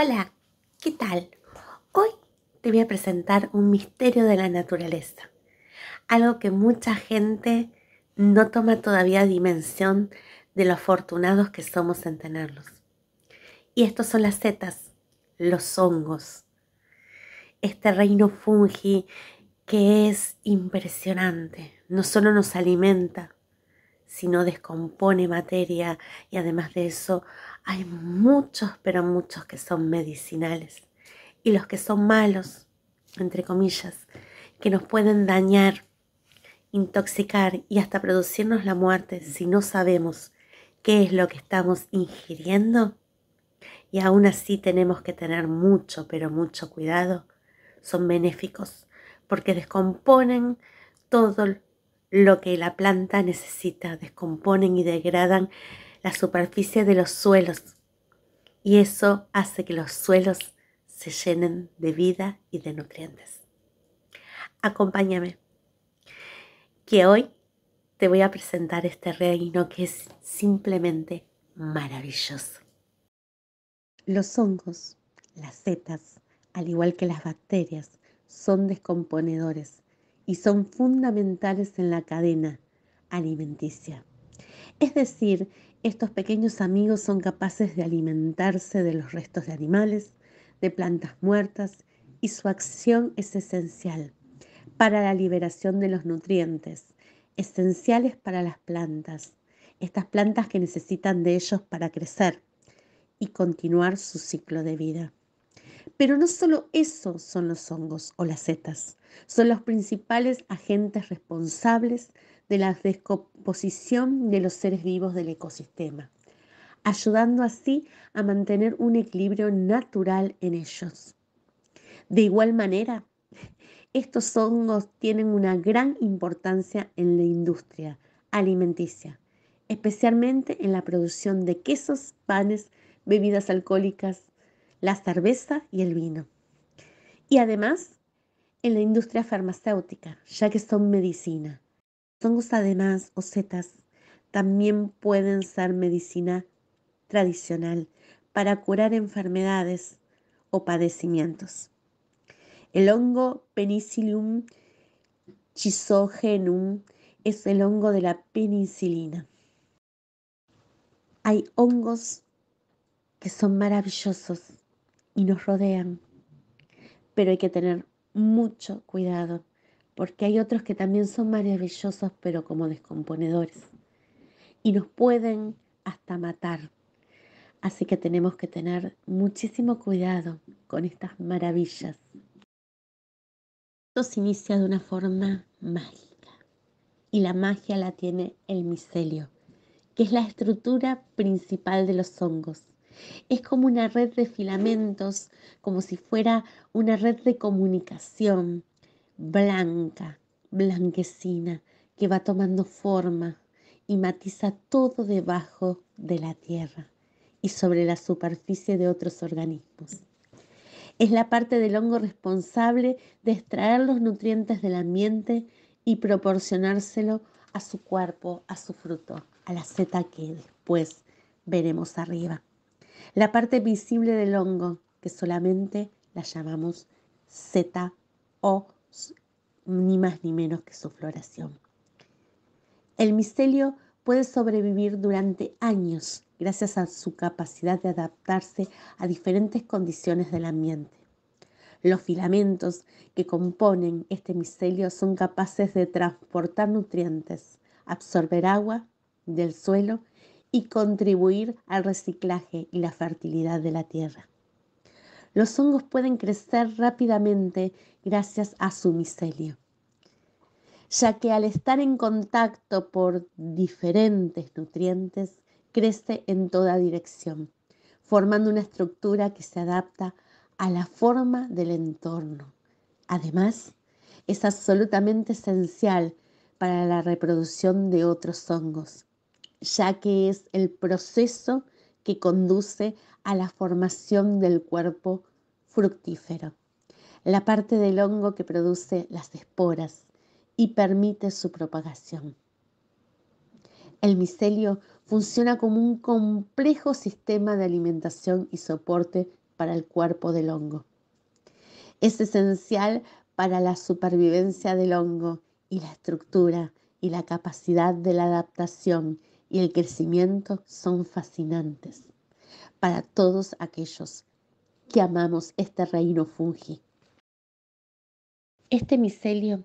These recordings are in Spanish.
Hola, ¿qué tal? Hoy te voy a presentar un misterio de la naturaleza, algo que mucha gente no toma todavía dimensión de lo afortunados que somos en tenerlos. Y estos son las setas, los hongos, este reino fungi que es impresionante, no solo nos alimenta, si no descompone materia y además de eso hay muchos, pero muchos que son medicinales y los que son malos, entre comillas, que nos pueden dañar, intoxicar y hasta producirnos la muerte si no sabemos qué es lo que estamos ingiriendo. Y aún así tenemos que tener mucho, pero mucho cuidado. Son benéficos porque descomponen todo lo que la planta necesita. Descomponen y degradan la superficie de los suelos y eso hace que los suelos se llenen de vida y de nutrientes. Acompáñame, que hoy te voy a presentar este reino que es simplemente maravilloso. Los hongos, las setas, al igual que las bacterias, son descomponedores y son fundamentales en la cadena alimenticia. Es decir, estos pequeños amigos son capaces de alimentarse de los restos de animales, de plantas muertas y su acción es esencial para la liberación de los nutrientes, esenciales para las plantas, estas plantas que necesitan de ellos para crecer y continuar su ciclo de vida. Pero no solo eso son los hongos o las setas, son los principales agentes responsables de la descomposición de los seres vivos del ecosistema, ayudando así a mantener un equilibrio natural en ellos. De igual manera, estos hongos tienen una gran importancia en la industria alimenticia, especialmente en la producción de quesos, panes, bebidas alcohólicas, la cerveza y el vino. Y además, en la industria farmacéutica, ya que son medicina. Los hongos además o setas también pueden ser medicina tradicional para curar enfermedades o padecimientos. El hongo Penicillium chisogenum es el hongo de la penicilina. Hay hongos que son maravillosos y nos rodean. Pero hay que tener mucho cuidado, porque hay otros que también son maravillosos, pero como descomponedores. Y nos pueden hasta matar. Así que tenemos que tener muchísimo cuidado con estas maravillas. Esto se inicia de una forma mágica. Y la magia la tiene el micelio, que es la estructura principal de los hongos es como una red de filamentos, como si fuera una red de comunicación blanca, blanquecina, que va tomando forma y matiza todo debajo de la tierra y sobre la superficie de otros organismos. Es la parte del hongo responsable de extraer los nutrientes del ambiente y proporcionárselo a su cuerpo, a su fruto, a la seta que después veremos arriba la parte visible del hongo, que solamente la llamamos seta o ni más ni menos que su floración. El micelio puede sobrevivir durante años gracias a su capacidad de adaptarse a diferentes condiciones del ambiente. Los filamentos que componen este micelio son capaces de transportar nutrientes, absorber agua del suelo y contribuir al reciclaje y la fertilidad de la tierra. Los hongos pueden crecer rápidamente gracias a su micelio, ya que al estar en contacto por diferentes nutrientes, crece en toda dirección, formando una estructura que se adapta a la forma del entorno. Además, es absolutamente esencial para la reproducción de otros hongos, ya que es el proceso que conduce a la formación del cuerpo fructífero, la parte del hongo que produce las esporas y permite su propagación. El micelio funciona como un complejo sistema de alimentación y soporte para el cuerpo del hongo. Es esencial para la supervivencia del hongo y la estructura y la capacidad de la adaptación y el crecimiento son fascinantes para todos aquellos que amamos este reino fungi. Este micelio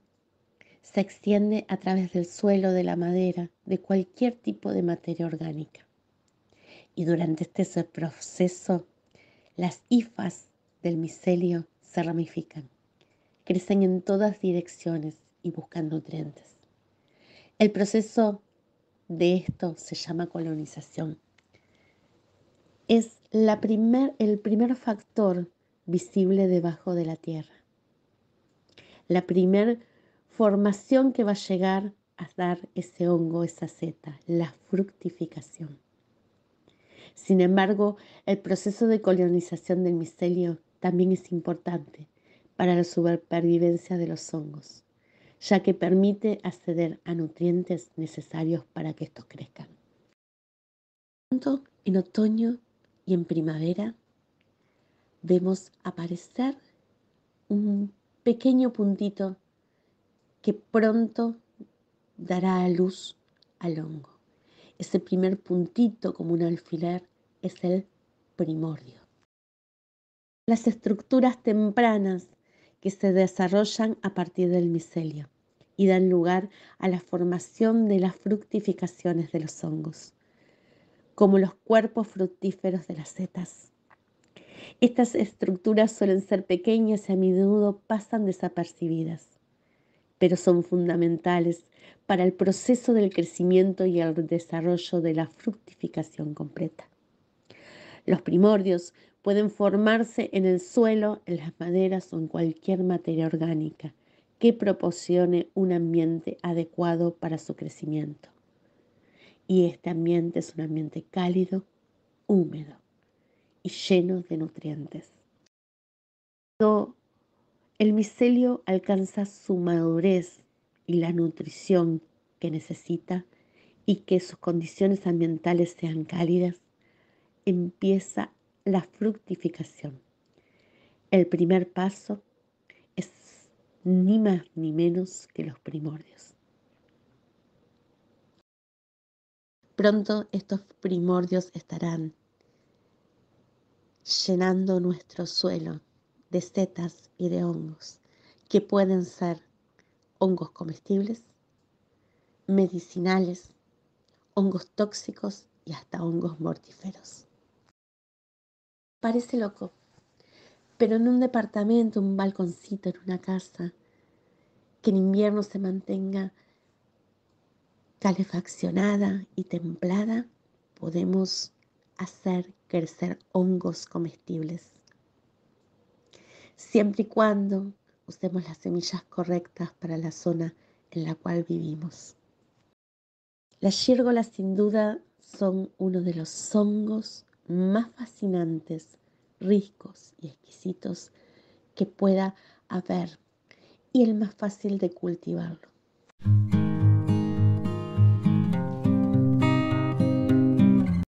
se extiende a través del suelo, de la madera, de cualquier tipo de materia orgánica. Y durante este proceso, las hifas del micelio se ramifican, crecen en todas direcciones y buscan nutrientes. El proceso de esto se llama colonización. Es la el primer factor visible debajo de la tierra. La primera formación que va a llegar a dar ese hongo, esa seta, la fructificación. Sin embargo, el proceso de colonización del micelio también es importante para la supervivencia de los hongos ya que permite acceder a nutrientes necesarios para que estos crezcan. Tanto en otoño y en primavera vemos aparecer un pequeño puntito que pronto dará a luz al hongo. Ese primer puntito como un alfiler es el primordio. Las estructuras tempranas que se desarrollan a partir del micelio y dan lugar a la formación de las fructificaciones de los hongos, como los cuerpos fructíferos de las setas. Estas estructuras suelen ser pequeñas y a menudo pasan desapercibidas, pero son fundamentales para el proceso del crecimiento y el desarrollo de la fructificación completa. Los primordios pueden formarse en el suelo, en las maderas o en cualquier materia orgánica que proporcione un ambiente adecuado para su crecimiento. Y este ambiente es un ambiente cálido, húmedo y lleno de nutrientes. Cuando el micelio alcanza su madurez y la nutrición que necesita y que sus condiciones ambientales sean cálidas, empieza la fructificación. El primer paso ni más ni menos que los primordios. Pronto estos primordios estarán llenando nuestro suelo de setas y de hongos, que pueden ser hongos comestibles, medicinales, hongos tóxicos y hasta hongos mortíferos. Parece loco, pero en un departamento, un balconcito, en una casa, que en invierno se mantenga calefaccionada y templada, podemos hacer crecer hongos comestibles. Siempre y cuando usemos las semillas correctas para la zona en la cual vivimos. Las yérgolas sin duda son uno de los hongos más fascinantes ricos y exquisitos que pueda haber y el más fácil de cultivarlo.